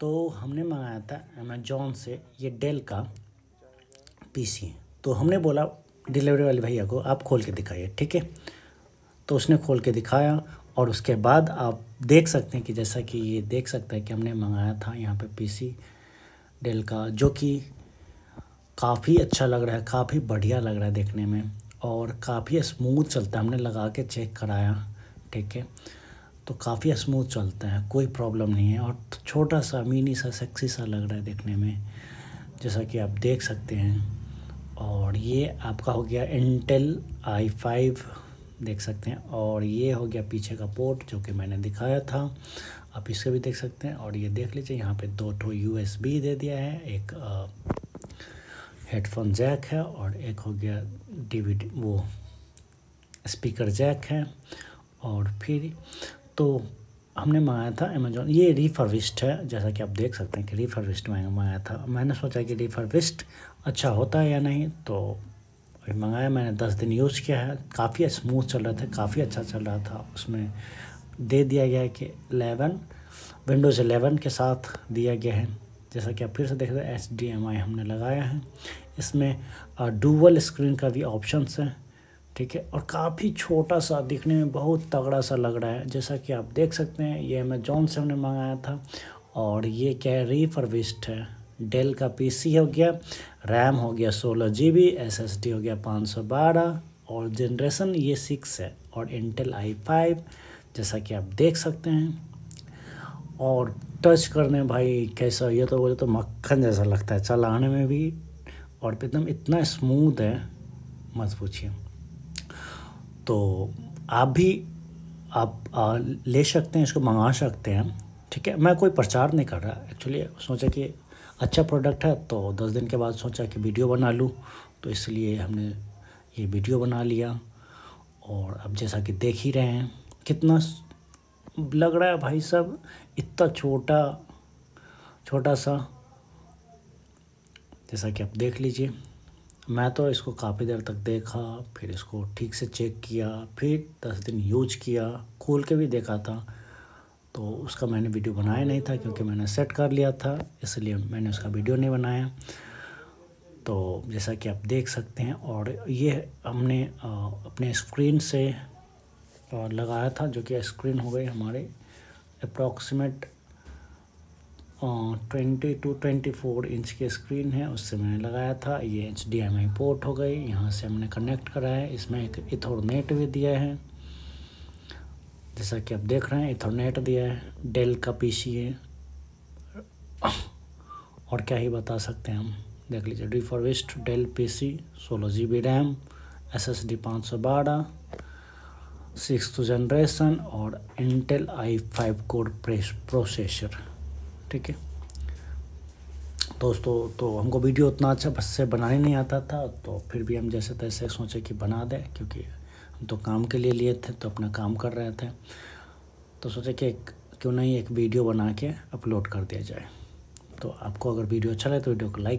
तो हमने मंगाया था अमेजोन से ये डेल का पीसी तो हमने बोला डिलीवरी वाले भैया को आप खोल के दिखाइए ठीक है तो उसने खोल के दिखाया और उसके बाद आप देख सकते हैं कि जैसा कि ये देख सकते हैं कि हमने मंगाया था यहाँ पे पीसी डेल का जो कि काफ़ी अच्छा लग रहा है काफ़ी बढ़िया लग रहा है देखने में और काफ़ी स्मूथ चलता है हमने लगा के चेक कराया ठीक है तो काफ़ी स्मूथ चलता है कोई प्रॉब्लम नहीं है और छोटा सा मिनी सा सेक्सी सा लग रहा है देखने में जैसा कि आप देख सकते हैं और ये आपका हो गया इंटेल आई फाइव देख सकते हैं और ये हो गया पीछे का पोर्ट जो कि मैंने दिखाया था आप इसको भी देख सकते हैं और ये देख लीजिए यहाँ पे दो ठो यू दे दिया है एक हेडफोन जैक है और एक हो गया डीवीडी वो स्पीकर जैक है और फिर तो हमने मंगाया था अमेजोन ये रिफर्विस्ट है जैसा कि आप देख सकते हैं कि रिफर्विस्ट मैंने मंगाया था मैंने सोचा कि रिफर्विस्ट अच्छा होता है या नहीं तो अभी मंगाया मैंने दस दिन यूज़ किया है काफ़ी स्मूथ चल रहा था काफ़ी अच्छा चल रहा था उसमें दे दिया गया है कि एलेवन विंडोज़ एलेवन के साथ दिया गया है जैसा कि आप फिर से देख रहे हैं एच हमने लगाया है इसमें डूबल स्क्रीन का भी ऑप्शन है ठीक है और काफ़ी छोटा सा दिखने में बहुत तगड़ा सा लग रहा है जैसा कि आप देख सकते हैं ये अमेजोन से हमने मंगाया था और ये क्या है रिफर्विस्ट है डेल का पीसी हो गया रैम हो गया सोलह G B S S D हो गया पाँच सौ बारह और जनरेशन ये सिक्स है और इंटेल आई फाइव जैसा कि आप देख सकते हैं और टच करने भाई कैसा ये तो बोले तो मक्खन जैसा लगता है चलाने में भी और एकदम इतना स्मूथ है मत पूछिए तो आप भी आप आ, ले सकते हैं इसको मंगा सकते हैं ठीक है मैं कोई प्रचार नहीं कर रहा एक्चुअली सोचा कि अच्छा प्रोडक्ट है तो दस दिन के बाद सोचा कि वीडियो बना लूँ तो इसलिए हमने ये वीडियो बना लिया और अब जैसा कि देख ही रहे हैं कितना लग रहा है भाई साहब इतना छोटा छोटा सा जैसा कि आप देख लीजिए मैं तो इसको काफ़ी देर तक देखा फिर इसको ठीक से चेक किया फिर दस दिन यूज किया खोल के भी देखा था तो उसका मैंने वीडियो बनाया नहीं था क्योंकि मैंने सेट कर लिया था इसलिए मैंने उसका वीडियो नहीं बनाया तो जैसा कि आप देख सकते हैं और ये हमने अपने स्क्रीन से लगाया था जो कि स्क्रीन हो गई हमारे approximate twenty two twenty four inch के स्क्रीन है उससे मैंने लगाया था ये H D M I port हो गई यहाँ से हमने कनेक्ट कराया है इसमें एक इथोरनेट भी दिया है जैसा कि आप देख रहे हैं इथोरनेट दिया है डेल का पी सी है और क्या ही बता सकते हैं हम देख लीजिए रिफर्विस्ट डेल पी सी सोलह G B RAM S S D पाँच सौ बारह सिक्स जनरेशन और Intel I five core processor ठीक है दोस्तों तो हमको वीडियो उतना अच्छा बस से बनाने नहीं आता था तो फिर भी हम जैसे तैसे सोचे कि बना दें क्योंकि हम तो काम के लिए लिए थे तो अपना काम कर रहे थे तो सोचे कि एक क्यों नहीं एक वीडियो बना के अपलोड कर दिया जाए तो आपको अगर वीडियो अच्छा लगे तो वीडियो को लाइक